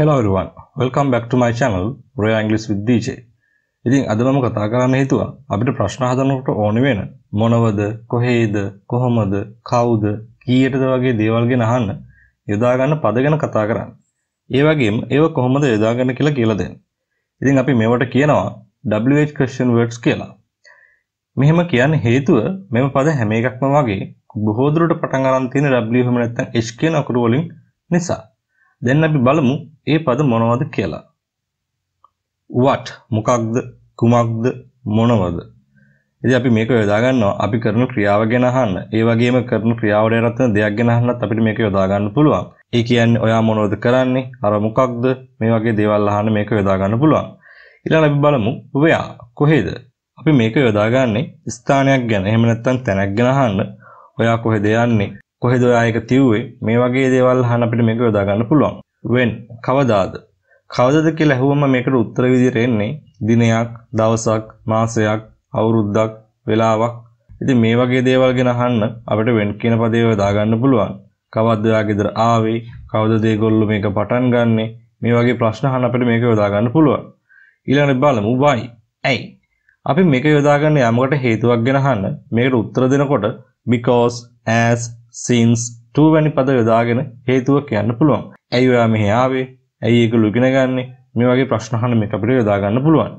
Hello everyone welcome back to my channel Rare English with DJ. ඉතින් අද මම කතා කරන්න හේතුව අපිට ප්‍රශ්න හදනකොට ඕනේ වෙන මොනවද කොහේද කොහොමද කවුද කීයටද වගේ දේවල් ගැන අහන්න යොදා ගන්න පද ගැන කතා කරන්න. ඒ වගේම ඒව කොහොමද යොදා ගන්න කියලා කියලා දෙන්න. ඉතින් අපි මේවට කියනවා WH question words කියලා. මෙහෙම කියන්න හේතුව මෙම පද හැම එකක්ම වගේ බොහෝ දුරට පටන් ගන්න තියෙන W එහෙම නැත්නම් H කියන අකුරු වලින් නිසා. දැන් අපි බලමු ඒ පද මොනවද කියලා. what මොකක්ද කුමක්ද මොනවද? ඉතින් අපි මේක යොදා ගන්නවා අපි කරන ක්‍රියාව ගැන අහන්න. ඒ වගේම කරන ක්‍රියාවට යටත් දෙයක් ගැන අහන්නත් අපිට මේක යොදා ගන්න පුළුවන්. ඒ කියන්නේ ඔයා මොනවද කරන්නේ? අර මොකක්ද? මේ වගේ දේවල් අහන්න මේක යොදා ගන්න පුළුවන්. ඊළඟට අපි බලමු where කොහෙද? අපි මේක යොදාගන්නේ ස්ථානයක් ගැන. එහෙම නැත්නම් තැනක් ගැන අහන්න. ඔයා කොහෙද යන්නේ? කොහෙදොයායක තිව්වේ මේ වගේ දේවල් හන අපිට මේක යොදාගන්න පුළුවන් වෙන් කවදාද කවදද කියලා ඇහුවම මේකට උත්තර විදිහට එන්නේ දිනයක් දවසක් මාසයක් අවුරුද්දක් වෙලාවක් ඉතින් මේ වගේ දේවල් ගැන අහන්න අපිට වෙන් කියන පදේ යොදාගන්න පුළුවන් කවද්ද ඔයා ගෙදර ආවේ කවදද ඒගොල්ලෝ මේක පටන් ගන්නෙ මේ වගේ ප්‍රශ්න අහන්න අපිට මේක යොදාගන්න පුළුවන් ඊළඟට බලමු why ඇයි අපි මේක යොදාගන්න යමකට හේතුවක් ගැන අහන්න මේකට උත්තර දෙනකොට because as සීන්ස් 2 වැනි පද යොදාගෙන හේතුව කියන්න පුළුවන්. ඇයි ඔයා මෙහි ආවේ? ඇයි ඒගොල්ලෝ ඉගෙන ගන්නෙ? මේ වගේ ප්‍රශ්න අහන්න මේක අපිට යොදා ගන්න පුළුවන්.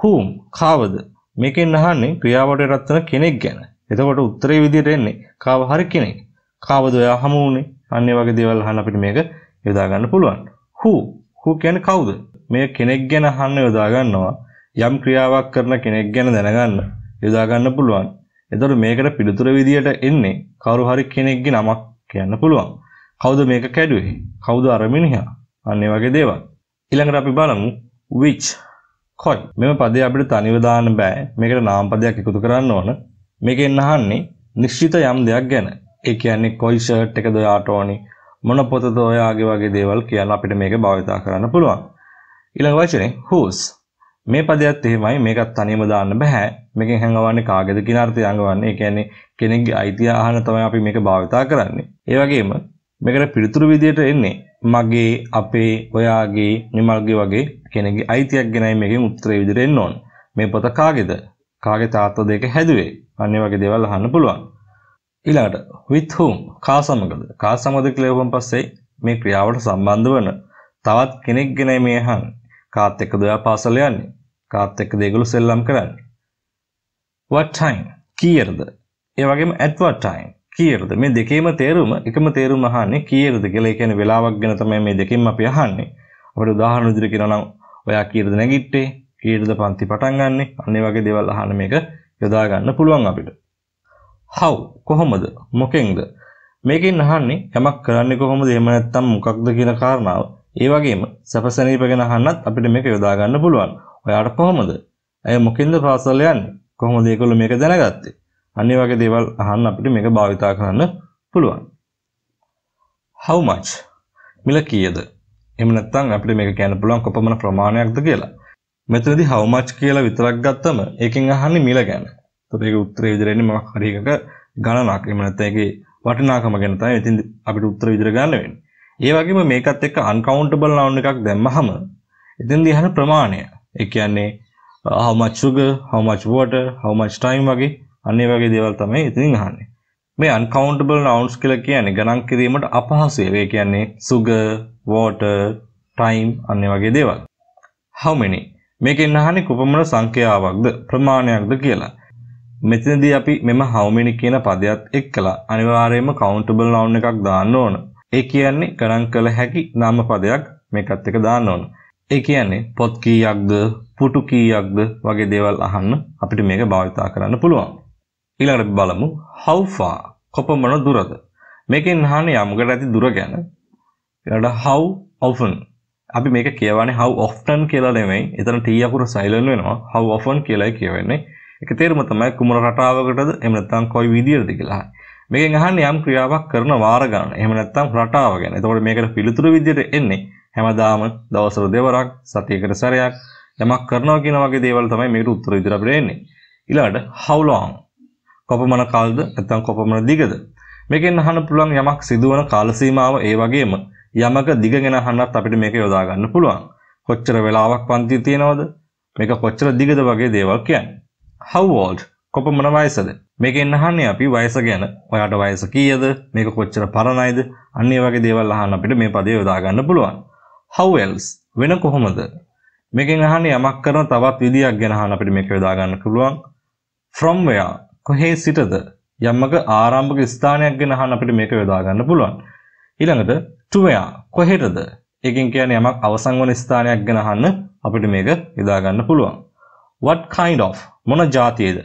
whom කාවද? මේකෙන් අහන්නේ ක්‍රියාවට රත්න කෙනෙක් ගැන. එතකොට උත්තරේ විදිහට එන්නේ කාව හරි කෙනෙක්. කාවද ඔයා හමු වුනේ? අන්න ඒ වගේ දේවල් අහන්න අපිට මේක යොදා ගන්න පුළුවන්. who who කියන්නේ කවුද? මේ කෙනෙක් ගැන අහන්න යොදා ගන්නවා. යම් ක්‍රියාවක් කරන කෙනෙක් ගැන දැනගන්න යොදා ගන්න පුළුවන්. එතකොට මේකට පිළිතුර විදියට එන්නේ කවුරු හරි කෙනෙක්ගේ නමක් කියන්න පුළුවන්. කවුද මේක කැඩුවේ? කවුද අර මිනිහා? අන්න ඒ වගේ දේවල්. ඊළඟට අපි බලමු which කොයි. මෙම පදේ අපිට තනිව දාන්න බෑ. මේකට නාම පදයක් එකතු කරන්න ඕන. මේකෙන් අහන්නේ නිශ්චිත යම් දෙයක් ගැන. ඒ කියන්නේ කොයි ෂර්ට් එකද ඔයාට ඕනේ? මොන පොතද ඔයාගේ වගේ දේවල් කියන්න අපිට මේක භාවිතා කරන්න පුළුවන්. ඊළඟ වචනේ whose මේ පදයත් එහෙමයි මේකත් තනියම දාන්න බෑ මේකෙන් හංගවන්නේ කාගේද කියන අර්ථය හංගවන්නේ ඒ කියන්නේ කෙනෙක්ගේ අයිතිය අහන තමයි අපි මේක භාවිතා කරන්නේ ඒ වගේම මේකට පිළිතුරු විදියට එන්නේ මගේ අපේ ඔයාගේ නිමල්ගේ වගේ කෙනෙක්ගේ අයිතියක් ගැනයි මේකෙන් උත්තරේ විදියට එන්න ඕන මේ පොත කාගේද කාගේ තාත්තද ඒක හැදුවේ අන්න වගේ දේවල් අහන්න පුළුවන් ඊළඟට with whom කා සමගද කා සමගද කියලා වම් පස්සේ මේ ක්‍රියාවට සම්බන්ධ වන තවත් කෙනෙක් ගැනයි මේ අහන්නේ කාත් එක්කද ඔයා පාසල යන්නේ කාත් එක්කද ඒගොල්ලෝ සෙල්ලම් කරන්නේ what time කීයටද ඒ වගේම at what time කීයටද මේ දෙකේම තේරුම එකම තේරුම අහන්නේ කීයටද කියලා ඒ කියන්නේ වෙලාවක් ගැන තමයි මේ දෙකෙන්ම අපි අහන්නේ අපිට උදාහරණ විදිහට කියනවා නම් ඔයා කීයටද නැගිට්ටේ කීයටද පන්ති පටන් ගන්නෙ අන්න ඒ වගේ දේවල් අහන්න මේක යොදා ගන්න පුළුවන් අපිට how කොහොමද මොකෙන්ද මේකෙන් අහන්නේ යමක් කරන්නේ කොහොමද එහෙම නැත්නම් මොකක්ද කියන කාරණාව ඒ වගේම සැපසනීප ගැන අහන්නත් අපිට මේක යොදා ගන්න පුළුවන් ඔයාට කොහොමද? ඇය මොකෙන්ද පාසල් යන්නේ? කොහොමද ඒගොල්ලෝ මේක දැනගත්තේ? අනිත් වගේ දේවල් අහන්න අපිට මේක භාවිතා කරන්න පුළුවන්. How much? මිල කීයද? එහෙම නැත්නම් අපිට මේක කියන්න පුළුවන් කොපමණ ප්‍රමාණයක්ද කියලා. මෙතනදී how much කියලා විතරක් ගත්තම ඒකෙන් අහන්නේ මිල ගැන. එතකොට ඒක උත්තරේ විදිහට එන්නේ මොකක් හරි එකක ගණනක්. එහෙම නැත්නම් ඒකේ වටිනාකම ගැන තමයි ඉතින් අපිට උත්තර විදිහට ගන්න වෙන්නේ. ඒ වගේම මේකත් එක්ක uncountable noun එකක් දැම්මහම එතෙන්දී අහන ප්‍රමාණය ඒ කියන්නේ uh, how much sugar how much water how much time වගේ අන්නේ වගේ දේවල් තමයි ඉතින් අහන්නේ මේ uncountable nouns කියලා කියන්නේ ගණන් කිරීමට අපහසු ඒවා කියන්නේ sugar water time අන්නේ වගේ දේවල් how many මේකෙන් අහන්නේ කොපමණ සංඛ්‍යාවක්ද ප්‍රමාණයක්ද කියලා මෙතනදී අපි මෙම how many කියන පදයක් එක්කලා අනිවාර්යයෙන්ම countable noun එකක් දාන්න ඕන. ඒ කියන්නේ ගණන් කළ හැකි නාම පදයක් මේකත් එක දාන්න ඕන. ඒ කියන්නේ පොත් කීයක්ද පුටු කීයක්ද වගේ දේවල් අහන්න අපිට මේක භාවිතා කරන්න පුළුවන්. ඊළඟට බලමු how far කොපමණ දුරද මේකෙන් අහන්නේ යමකට ඇති දුර ගැන ඊළඟට how often අපි මේක කියවන්නේ how often කියලා නෙමෙයි එතන t අකුර silent වෙනවා how often කියලායි කියවෙන්නේ ඒක තේරුම තමයි කුමන රටාවකටද එහෙම නැත්නම් කොයි විදියටද කියලා මේකෙන් අහන්නේ යම් ක්‍රියාවක් කරන වාර ගණන එහෙම නැත්නම් රටාව ගැන එතකොට මේකට පිළිතුරු විදියට එන්නේ හැමදාම දවසර දෙවරක් සතියකට සැරයක් යමක් කරනවා කියන වගේ දේවල් තමයි මේකට උත්තර විදිහට අපිට එන්නේ. ඊළඟට how long? කොපමණ කාලද නැත්නම් කොපමණ දිගද? මේකෙන් අහන්න පුළුවන් යමක් සිදුවන කාල සීමාව ඒ වගේම යමක දිගගෙන අහන්නත් අපිට මේක යොදා ගන්න පුළුවන්. කොච්චර වෙලාවක් පන්ති තියෙනවද? මේක කොච්චර දිගද වගේ දේවල් කියන්නේ. how old? කොපමණ වයසද? මේකෙන් අහන්නේ අපි වයස ගැන. ඔයාට වයස කීයද? මේක කොච්චර පරණයිද? අන්න ඒ වගේ දේවල් අහන්න අපිට මේ පදේ යොදා ගන්න පුළුවන්. how else වෙන කොහොමද මේකෙන් අහන්නේ යමක් කරන තවත් විදියක් ගැන අහන්න අපිට මේක යොදා ගන්න පුළුවන් from where කොහේ සිටද යම්මක ආරම්භක ස්ථානයක් ගැන අහන්න අපිට මේක යොදා ගන්න පුළුවන් ඊළඟට to where කොහෙටද ඒකෙන් කියන්නේ යමක් අවසන් වන ස්ථානයක් ගැන අහන්න අපිට මේක යොදා ගන්න පුළුවන් what kind of මොන જાතියේද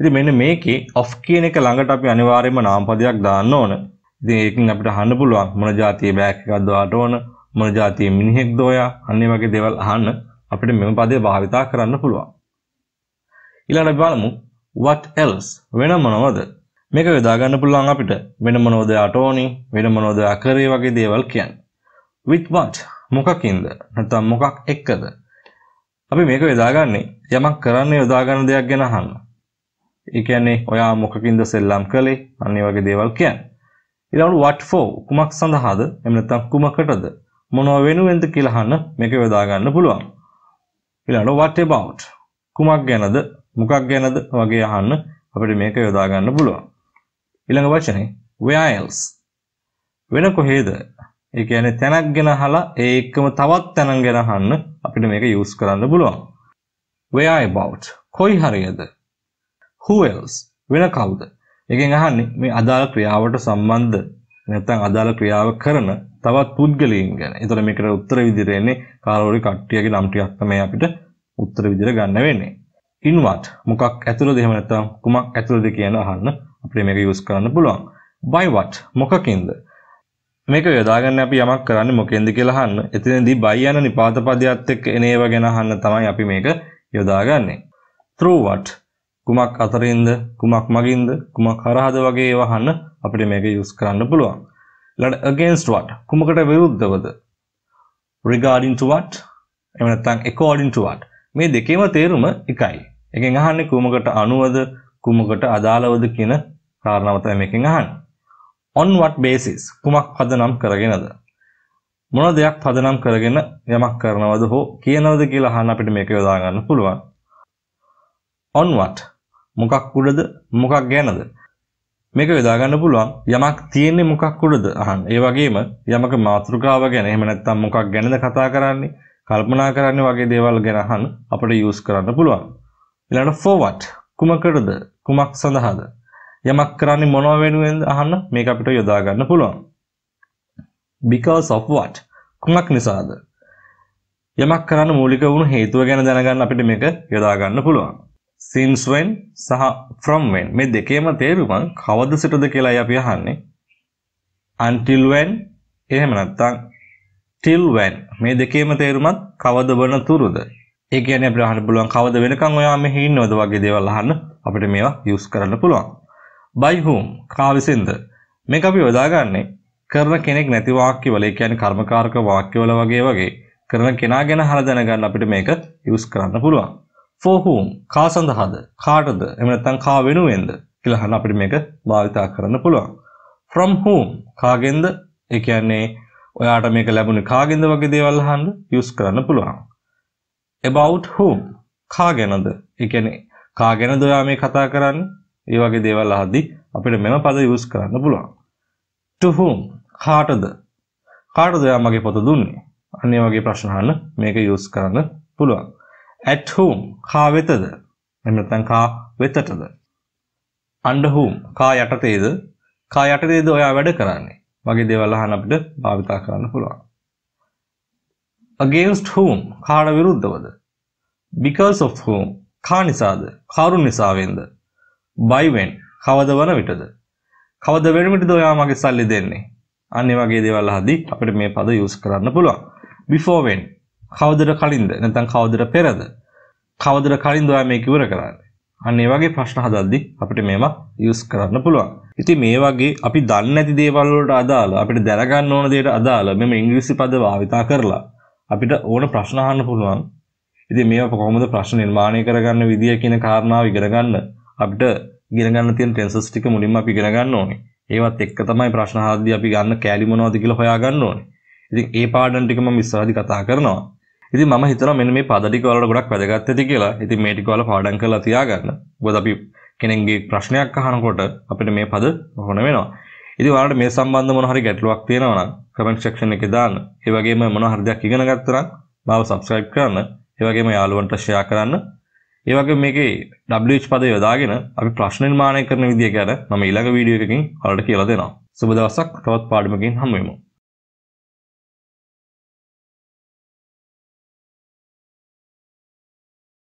ඉතින් මෙන්න මේකේ of කියන එක ළඟට අපි අනිවාර්යයෙන්ම නාමපදයක් දාන්න ඕන ඉතින් ඒකෙන් අපිට අහන්න පුළුවන් මොන જાතියේ බෑග් එකක්ද දාට ඕන මොන જાතිය මිනිහෙක්ද ඔයා අන්න වගේ දේවල් අහන්න අපිට මෙම පදේ භාවිතා කරන්න පුළුවන් ඊළඟට බලමු what else වෙන මොනවද මේක යොදා ගන්න පුළුවන් අපිට වෙන මොනවද අටෝනි වෙන මොනවද අකරේ වගේ දේවල් කියන්නේ with what මොකකින්ද නැත්නම් මොකක් එක්කද අපි මේක යොදාගන්නේ යමක් කරන්න යොදාගන්න දෙයක් ගැන අහන්න ඒ කියන්නේ ඔයා මොකකින්ද සෙල්ලම් කළේ අන්න වගේ දේවල් කියන්නේ ඊළඟට what for කුමක් සඳහාද එහෙම නැත්නම් කුමකටද මොනව වෙනුවෙන්ද කියලා අහන්න මේක යොදා ගන්න පුළුවන්. ඊළඟට what about කුමක් ගැනද මොකක් ගැනද වගේ අහන්න අපිට මේක යොදා ගන්න පුළුවන්. ඊළඟ වචනේ where else වෙන කොහෙද? ඒ කියන්නේ තැනක් ගැන අහලා ඒ එක්කම තවත් තැනක් ගැන අහන්න අපිට මේක use කරන්න පුළුවන්. where about කොයි හරියද? who else වෙන කවුද? එකෙන් අහන්නේ මේ අදාළ ක්‍රියාවට සම්බන්ධ නැත්තම් අදාළ ක්‍රියාව කරන තවත් පුද්ගලයන් ගැන. ඒතර මේකට උත්තර විදිහට එන්නේ කාලෝරි කට්ටියගේ නම් ටිකක් තමයි අපිට උත්තර විදිහට ගන්න වෙන්නේ. ඉන්වත් මොකක් ඇතුළද එහෙම නැත්තම් කුමක් ඇතුළද කියන අහන්න අපිට මේක යූස් කරන්න පුළුවන්. by what මොකකින්ද? මේක යොදාගන්න අපි යමක් කරන්නේ මොකෙන්ද කියලා අහන්න. එතනදී by යන නිපාත පදයට එක්ක එන ඒවා ගැන අහන්න තමයි අපි මේක යොදාගන්නේ. through what කුමක් අතරින්ද කුමක් මගින්ද කුමක් හරහද වගේ ඒවා අහන්න අපිට මේක යූස් කරන්න පුළුවන්. ඊළඟට against what කුමකට විරුද්ධවද? regarding to what එහෙම නැත්නම් according to what මේ දෙකේම තේරුම එකයි. එකෙන් අහන්නේ කුමකට අනුවද කුමකට අදාළවද කියන කාරණාව තමයි මේකෙන් අහන්නේ. on what basis කුමක් පදනම් කරගෙනද? මොන දෙයක් පදනම් කරගෙන යමක් කරනවද හෝ කියනවද කියලා අහන්න අපිට මේක යොදා ගන්න පුළුවන්. on what මොකක් උඩද මොකක් ගැනද මේක යොදා ගන්න පුළුවන් යමක් තියෙන්නේ මොකක් උඩද අහන්න. ඒ වගේම යමක මාතෘකාව ගැන එහෙම නැත්නම් මොකක් ගැනද කතා කරන්නේ, කල්පනා කරන්නේ වගේ දේවල් ගැන අහන්න අපිට යූස් කරන්න පුළුවන්. ඊළඟට forward කුමකටද? කුමක් සඳහාද? යමක් කරන්නේ මොනව වෙනුවෙන්ද අහන්න මේක අපිට යොදා ගන්න පුළුවන්. because of what කුමක් නිසාද? යමක් කරන්න මූලික වුණු හේතුව ගැන දැනගන්න අපිට මේක යොදා ගන්න පුළුවන්. since when සහ from when මේ දෙකේම තේරුම කවද සිටද කියලායි අපි අහන්නේ until when එහෙම නැත්නම් till when මේ දෙකේම තේරුමත් කවද වන තුරුද ඒ කියන්නේ අපිට අහන්න පුළුවන් කවද වෙනකන් ඔයා මෙහි ඉන්නවද වගේ දේවල් අහන්න අපිට මේවා use කරන්න පුළුවන් by whom කා විසින්ද මේක අපි යොදාගන්නේ කරන කෙනෙක් නැති වාක්‍යවල ඒ කියන්නේ කර්මකාරක වාක්‍යවල වගේ වගේ කරන කෙනා ගැන හර දැනගන්න අපිට මේක use කරන්න පුළුවන් for whom කා සඳහාද කාටද එහෙම නැත්නම් කා වෙනුවෙන්ද කියලා අහන්න අපිට මේක භාවිතා කරන්න පුළුවන් from whom කාගෙන්ද ඒ කියන්නේ ඔයාට මේක ලැබුණේ කාගෙන්ද වගේ දේවල් අහන්න use කරන්න පුළුවන් about whom කා ගැනද ඒ කියන්නේ කා ගැනද ඔයා මේ කතා කරන්නේ ඒ වගේ දේවල් අහද්දී අපිට මෙම පද use කරන්න පුළුවන් to whom කාටද කාටද ඔයා මගේ පොත දුන්නේ අන්න ඒ වගේ ප්‍රශ්න අහන්න මේක use කරන්න පුළුවන් at whom කා වෙතද එහෙම නැත්නම් කා වෙතටද under whom කා යටතේද කා යටතේද ඔයා වැඩ කරන්නේ වගේ දේවල් අහන්න අපිට භාවිතා කරන්න පුළුවන් against whom කාට විරුද්ධවද because of whom කා නිසාද කවුරු නිසාවෙන්ද by when කවද වන විටද කවද වෙන විටද ඔයා මගේ සල්ලි දෙන්නේ අන්න ඒ වගේ දේවල් අහදී අපිට මේ පද යූස් කරන්න පුළුවන් before when කවදර කලින්ද නැතන් කවදර පෙරද කවදර කලින් දොයා මේක ඉවර කරන්න අන්නේ වගේ ප්‍රශ්න හදද්දි අපිට මේවා යස් කරන්න පුළුවන්. ඉතින් මේ වගේ අපි දන්නේ නැති දේවල් වලට අදාළ අපිට දැනගන්න ඕන දේට අදාළ මෙම ඉංග්‍රීසි පද භාවිතා කරලා අපිට ඕන ප්‍රශ්න අහන්න පුළුවන්. ඉතින් මේවා කොහොමද ප්‍රශ්න නිර්මාණය කරගන්න විදිය කියන කාරණාව ඉගෙන ගන්න අපිට ඉගෙන ගන්න තියෙන ටෙන්සස් ටික මුලින්ම අපි ඉගෙන ගන්න ඕනේ. ඒවත් එක්ක තමයි ප්‍රශ්න හදද්දී අපි ගන්න කෑලි මොනවද කියලා හොයා ගන්න ඕනේ. ඉතින් ඒ පාඩම් ටික මම ඉස්සරහදී කතා කරනවා. ඉතින් මම හිතනවා මෙන්න මේ පද ටික වලට ගොඩක් වැදගත් ඇති කියලා. ඉතින් මේ ටික වල පාඩම් කරලා තියාගන්න. මොකද අපි කෙනෙක්ගේ ප්‍රශ්නයක් අහනකොට අපිට මේ පද හොන වෙනවා. ඉතින් ඔයාලට මේ සම්බන්ධ මොන හරි ගැටලුවක් තියෙනවා නම් කමෙන්ට් සෙක්ෂන් එකේ දාන්න. ඒ වගේම මොන හරි දෙයක් ඉගෙන ගත්තා නම් මාව subscribe කරන්න. ඒ වගේම යාළුවන්ට share කරන්න. ඒ වගේ මේකේ WH පදය යොදාගෙන අපි ප්‍රශ්න නිර්මාණය කරන විදිය ගැන මම ඊළඟ වීඩියෝ එකකින් ඔයාලට කියලා දෙනවා. සුබ දවසක්. තවත් පාඩමකින් හමු වෙමු.